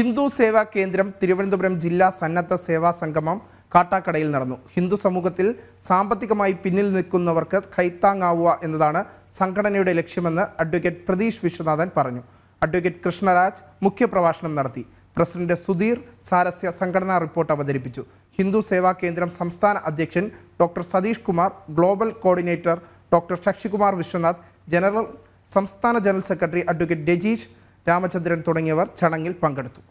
ഹിന്ദു സേവാ കേന്ദ്രം തിരുവനന്തപുരം ജില്ലാ സന്നദ്ധ സേവാ സംഗമം കാട്ടാക്കടയിൽ നടന്നു ഹിന്ദു സമൂഹത്തിൽ സാമ്പത്തികമായി പിന്നിൽ നിൽക്കുന്നവർക്ക് കൈത്താങ്ങാവുക എന്നതാണ് സംഘടനയുടെ ലക്ഷ്യമെന്ന് അഡ്വക്കേറ്റ് പ്രതീഷ് വിശ്വനാഥൻ പറഞ്ഞു അഡ്വക്കേറ്റ് കൃഷ്ണരാജ് മുഖ്യപ്രഭാഷണം നടത്തി പ്രസിഡന്റ് സുധീർ സാരസ്യ സംഘടനാ റിപ്പോർട്ട് അവതരിപ്പിച്ചു ഹിന്ദു സേവാ കേന്ദ്രം സംസ്ഥാന അധ്യക്ഷൻ doctor Satheesh Kumar global coordinator doctor Shakshikumar Vishwanath general സംസ്ഥാന general secretary advocate Rajeesh Ramachandran തുടങ്ങിയവർ ചടങ്ങിൽ പങ്കെടുത്തു